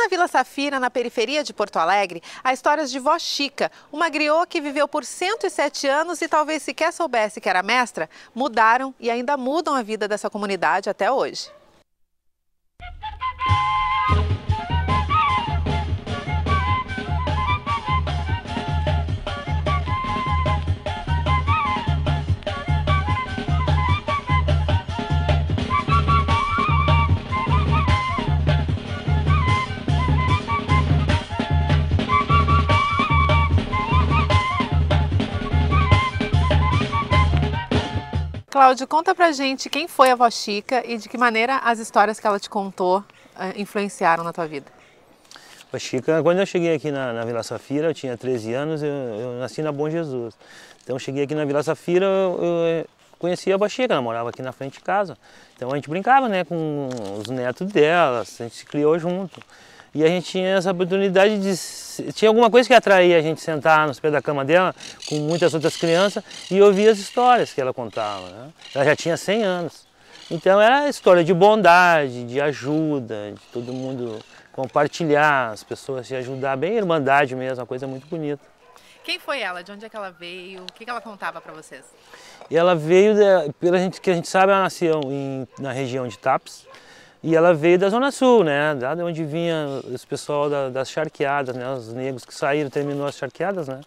na Vila Safira, na periferia de Porto Alegre, há histórias de vó Chica, uma griô que viveu por 107 anos e talvez sequer soubesse que era mestra, mudaram e ainda mudam a vida dessa comunidade até hoje. Cláudio, conta pra gente quem foi a Vó Chica e de que maneira as histórias que ela te contou eh, influenciaram na tua vida. A Chica, quando eu cheguei aqui na, na Vila Safira, eu tinha 13 anos, eu, eu, nasci na Bom Jesus. Então cheguei aqui na Vila Safira, eu, eu eh, conhecia a Chica, ela morava aqui na frente de casa. Então a gente brincava né, com os netos dela, a gente se criou junto. E a gente tinha essa oportunidade de. Tinha alguma coisa que atraía a gente sentar nos pés da cama dela, com muitas outras crianças, e ouvir as histórias que ela contava. Né? Ela já tinha 100 anos. Então era história de bondade, de ajuda, de todo mundo compartilhar, as pessoas se ajudar, bem irmandade mesmo, uma coisa muito bonita. Quem foi ela? De onde é que ela veio? O que ela contava para vocês? E ela veio, pela gente que a gente sabe, ela nasceu em, na região de Taps, e ela veio da Zona Sul, né? Da onde vinha os pessoal da, das charqueadas, né? Os negros que saíram, terminou as charqueadas, né?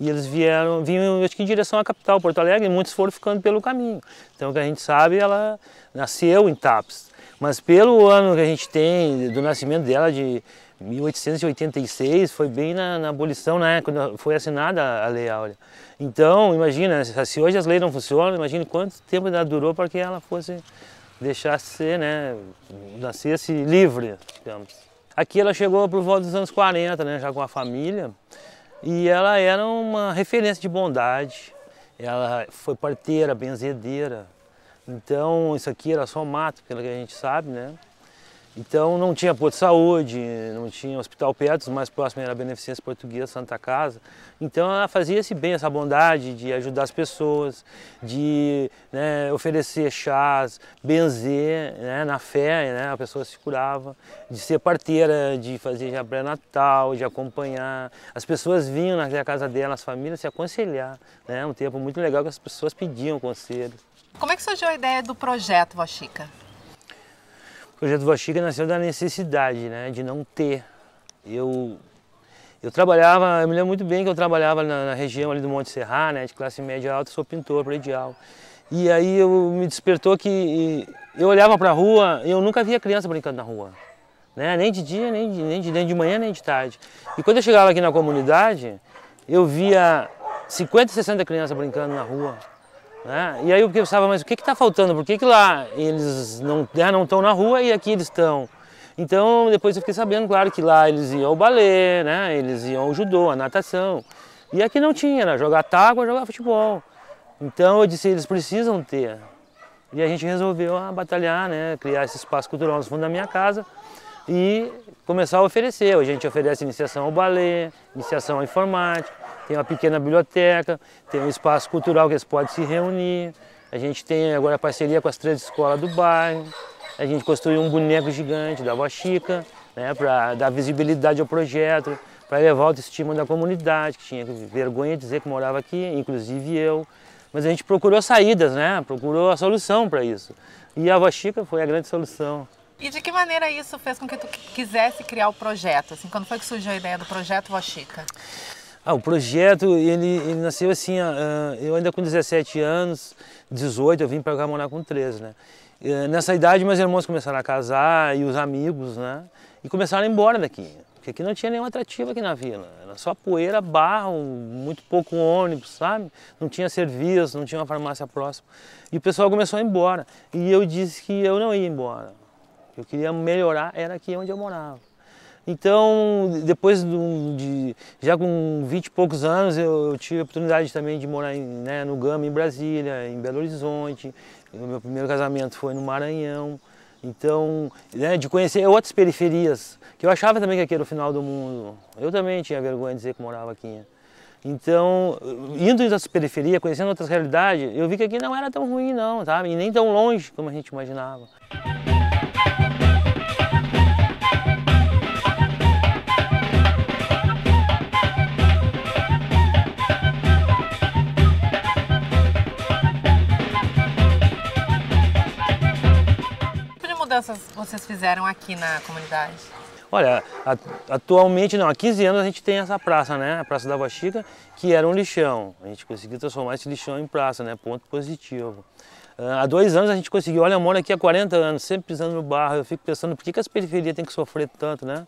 E eles vieram, vinham, acho que em direção à capital, Porto Alegre, e muitos foram ficando pelo caminho. Então, o que a gente sabe, ela nasceu em Tapes. Mas pelo ano que a gente tem do nascimento dela, de 1886, foi bem na, na abolição, né? Quando foi assinada a Lei Áurea. Então, imagina, se hoje as leis não funcionam, imagina quanto tempo ela durou para que ela fosse deixasse ser, né, nascesse livre, digamos. Aqui ela chegou por volta dos anos 40, né, já com a família, e ela era uma referência de bondade. Ela foi parteira, benzedeira. Então isso aqui era só mato, pelo que a gente sabe, né? Então não tinha posto de saúde, não tinha hospital perto, mais próximo era a Beneficência Portuguesa, Santa Casa. Então ela fazia esse bem, essa bondade de ajudar as pessoas, de né, oferecer chás, benzer né, na fé, né, a pessoa se curava, de ser parteira, de fazer já pré-natal, de acompanhar. As pessoas vinham na casa dela, as famílias, se aconselhar. Né, um tempo muito legal que as pessoas pediam conselho. Como é que surgiu a ideia do projeto Chica? O projeto Vaxiga nasceu da necessidade, né, de não ter. Eu, eu trabalhava, eu me lembro muito bem que eu trabalhava na, na região ali do Monte Serra, né, de classe média alta, sou pintor predial. E aí eu me despertou que eu olhava para a rua e eu nunca via criança brincando na rua. Né? Nem de dia, nem de, nem, de, nem de manhã, nem de tarde. E quando eu chegava aqui na comunidade, eu via 50, 60 crianças brincando na rua, né? E aí eu pensava, mas o que está faltando? Por que, que lá eles não estão né, na rua e aqui eles estão? Então depois eu fiquei sabendo, claro, que lá eles iam ao balé, né? eles iam ao judô, à natação. E aqui não tinha, né? jogar tágua, jogar futebol. Então eu disse, eles precisam ter. E a gente resolveu ah, batalhar, né? criar esse espaço cultural no fundo da minha casa e começar a oferecer. a gente oferece iniciação ao balé, iniciação à informática, tem uma pequena biblioteca, tem um espaço cultural que eles podem se reunir. A gente tem agora a parceria com as três escolas do bairro. A gente construiu um boneco gigante da Vachica, né, para dar visibilidade ao projeto, para levar a autoestima da comunidade, que tinha vergonha de dizer que morava aqui, inclusive eu. Mas a gente procurou saídas, né? procurou a solução para isso. E a Vachica foi a grande solução. E de que maneira isso fez com que tu quisesse criar o projeto? Assim, quando foi que surgiu a ideia do projeto Vachica? Ah, o projeto, ele, ele nasceu assim, ah, ah, eu ainda com 17 anos, 18, eu vim para cá morar com 13, né? Ah, nessa idade, meus irmãos começaram a casar e os amigos, né? E começaram a ir embora daqui, porque aqui não tinha nenhum atrativo aqui na vila. Era só poeira, barro, muito pouco ônibus, sabe? Não tinha serviço, não tinha uma farmácia próxima. E o pessoal começou a ir embora. E eu disse que eu não ia embora. Eu queria melhorar, era aqui onde eu morava. Então, depois de, já com 20 e poucos anos, eu, tive a oportunidade também de morar em, né, no Gama, em Brasília, em Belo Horizonte. O meu primeiro casamento foi no Maranhão. Então, né, de conhecer outras periferias, que eu achava também que aqui era o final do mundo. Eu também tinha vergonha de dizer que morava aqui. Então, indo em outras periferias, conhecendo outras realidades, eu vi que aqui não era tão ruim não, sabe? E nem tão longe como a gente imaginava. mudanças vocês fizeram aqui na comunidade? Olha, atualmente não, há 15 anos a gente tem essa praça, né? A Praça da Baxiga, que era um lixão. A gente conseguiu transformar esse lixão em praça, né? Ponto positivo. Ah, há dois anos a gente conseguiu, olha, eu moro aqui há 40 anos, sempre pisando no barro, eu fico pensando por que, que as periferias têm que sofrer tanto, né?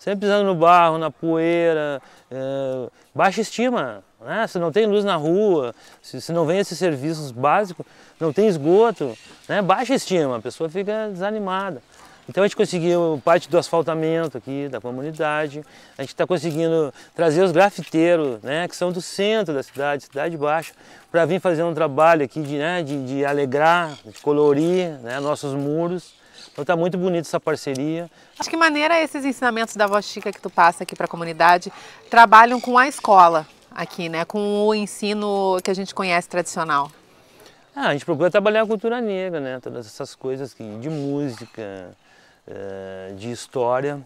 Sempre pisando no barro, na poeira, é, baixa estima, né? Se não tem luz na rua, se, se, não vem esses serviços básicos, não tem esgoto, né? Baixa estima, a pessoa fica desanimada. Então a gente conseguiu parte do asfaltamento aqui da comunidade, a gente está conseguindo trazer os grafiteiros, né, que são do centro da cidade, Cidade Baixa, para vir fazer um trabalho aqui de, né, de, de alegrar, de colorir né, nossos muros. Então está muito bonita essa parceria. De que maneira é esses ensinamentos da voz chica que tu passa aqui para a comunidade trabalham com a escola aqui, né, com o ensino que a gente conhece tradicional? Ah, a gente procura trabalhar a cultura negra, né? Todas essas coisas que, de música, eh, de história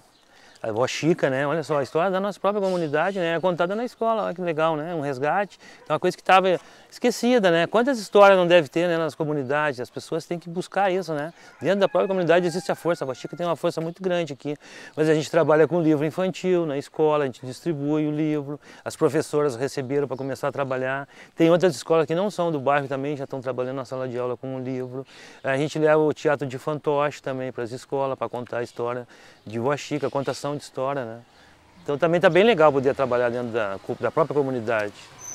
a avó Chica, né? Olha só, a história da nossa própria comunidade, né? É contada na escola, olha que legal, né? Um resgate, é uma coisa que estava esquecida, né? Quantas histórias não deve ter né, nas comunidades? As pessoas têm que buscar isso, né? Dentro da própria comunidade existe a força, a avó Chica tem uma força muito grande aqui, mas a gente trabalha com livro infantil na escola, a gente distribui o livro, as professoras receberam para começar a trabalhar. Tem outras escolas que não são do bairro também, já estão trabalhando na sala de aula com o livro. A gente leva o teatro de fantoche também para as escolas, para contar a história de Vó Chica, contação história, né? Então também está bem legal poder trabalhar dentro da, da própria comunidade.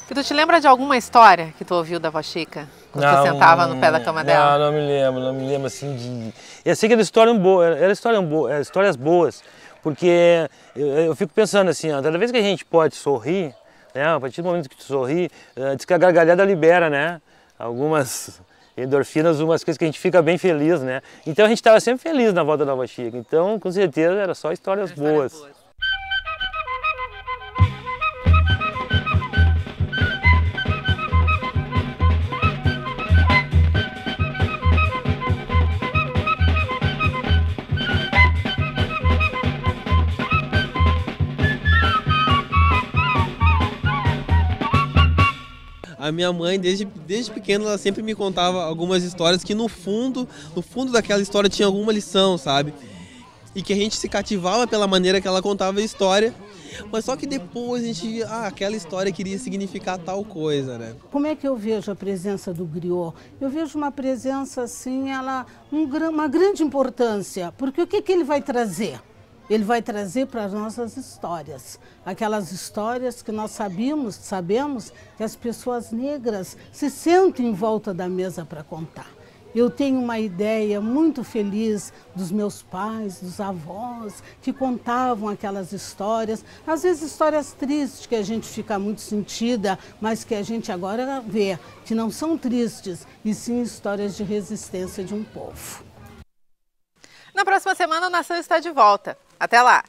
E tu te lembra de alguma história que tu ouviu da avó Chica? Quando não, tu ah, sentava no pé da cama ah, dela? Não, não me lembro, não me lembro assim de... Eu sei que era história boa, era história boa, é, histórias boas, porque eu, eu fico pensando assim, ó, toda vez que a gente pode sorrir, né, a partir do momento que tu sorri, eh, diz que a gargalhada libera, né? Algumas endorfinas, umas coisas que a gente fica bem feliz, né? Então a gente estava sempre feliz na volta da Nova Chica. Então, com certeza, era só histórias, boas. boas. A minha mãe, desde, desde pequena, ela sempre me contava algumas histórias que no fundo, no fundo daquela história tinha alguma lição, sabe? E que a gente se cativava pela maneira que ela contava a história. Mas só que depois a gente, ah, aquela história queria significar tal coisa, né? Como é que eu vejo a presença do griot? Eu vejo uma presença assim, ela um, uma grande importância, porque o que, que ele vai trazer? ele vai trazer para as nossas histórias, aquelas histórias que nós sabíamos, sabemos que as pessoas negras se sentem em volta da mesa para contar. Eu tenho uma ideia muito feliz dos meus pais, dos avós, que contavam aquelas histórias, às vezes histórias tristes que a gente fica muito sentida, mas que a gente agora vê que não são tristes, e sim histórias de resistência de um povo. Na próxima semana, o Nação está de volta. Até lá!